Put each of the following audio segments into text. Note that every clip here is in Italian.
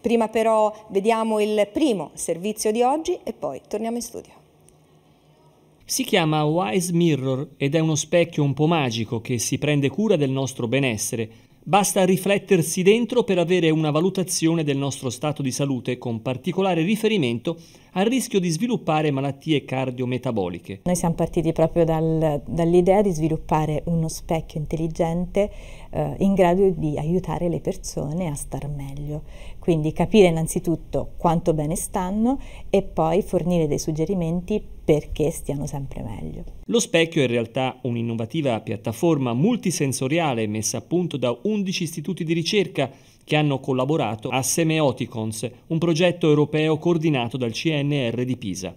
Prima però vediamo il primo servizio di oggi e poi torniamo in studio. Si chiama Wise Mirror ed è uno specchio un po' magico che si prende cura del nostro benessere. Basta riflettersi dentro per avere una valutazione del nostro stato di salute con particolare riferimento a rischio di sviluppare malattie cardiometaboliche. Noi siamo partiti proprio dal, dall'idea di sviluppare uno specchio intelligente eh, in grado di aiutare le persone a star meglio, quindi capire innanzitutto quanto bene stanno e poi fornire dei suggerimenti perché stiano sempre meglio. Lo specchio è in realtà un'innovativa piattaforma multisensoriale messa a punto da 11 istituti di ricerca che hanno collaborato a Semeoticons, un progetto europeo coordinato dal CNR di Pisa.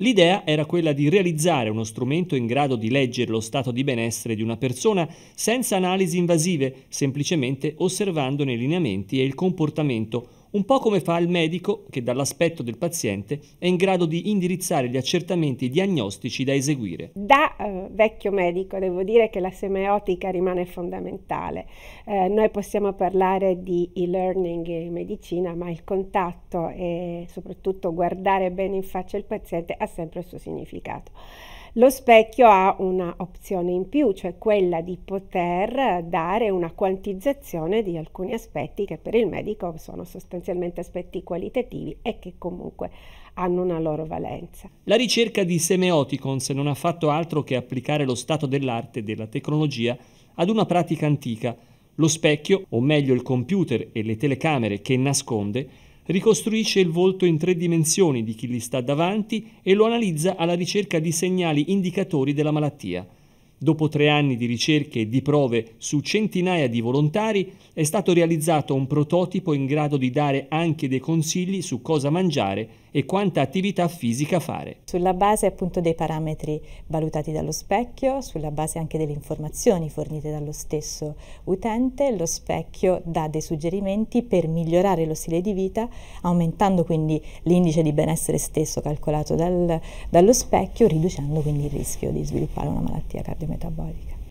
L'idea era quella di realizzare uno strumento in grado di leggere lo stato di benessere di una persona senza analisi invasive, semplicemente osservandone i lineamenti e il comportamento, un po' come fa il medico che dall'aspetto del paziente è in grado di indirizzare gli accertamenti diagnostici da eseguire. Da eh, vecchio medico devo dire che la semeotica rimane fondamentale. Eh, noi possiamo parlare di e-learning in medicina, ma il contatto e soprattutto guardare bene in faccia il paziente ha sempre il suo significato. Lo specchio ha una opzione in più, cioè quella di poter dare una quantizzazione di alcuni aspetti che per il medico sono sostanzialmente aspetti qualitativi e che comunque hanno una loro valenza. La ricerca di Semeoticons non ha fatto altro che applicare lo stato dell'arte e della tecnologia ad una pratica antica, lo specchio, o meglio il computer e le telecamere che nasconde, ricostruisce il volto in tre dimensioni di chi gli sta davanti e lo analizza alla ricerca di segnali indicatori della malattia. Dopo tre anni di ricerche e di prove su centinaia di volontari, è stato realizzato un prototipo in grado di dare anche dei consigli su cosa mangiare e quanta attività fisica fare. Sulla base appunto dei parametri valutati dallo specchio, sulla base anche delle informazioni fornite dallo stesso utente, lo specchio dà dei suggerimenti per migliorare lo stile di vita, aumentando quindi l'indice di benessere stesso calcolato dal, dallo specchio, riducendo quindi il rischio di sviluppare una malattia cardiometabolica.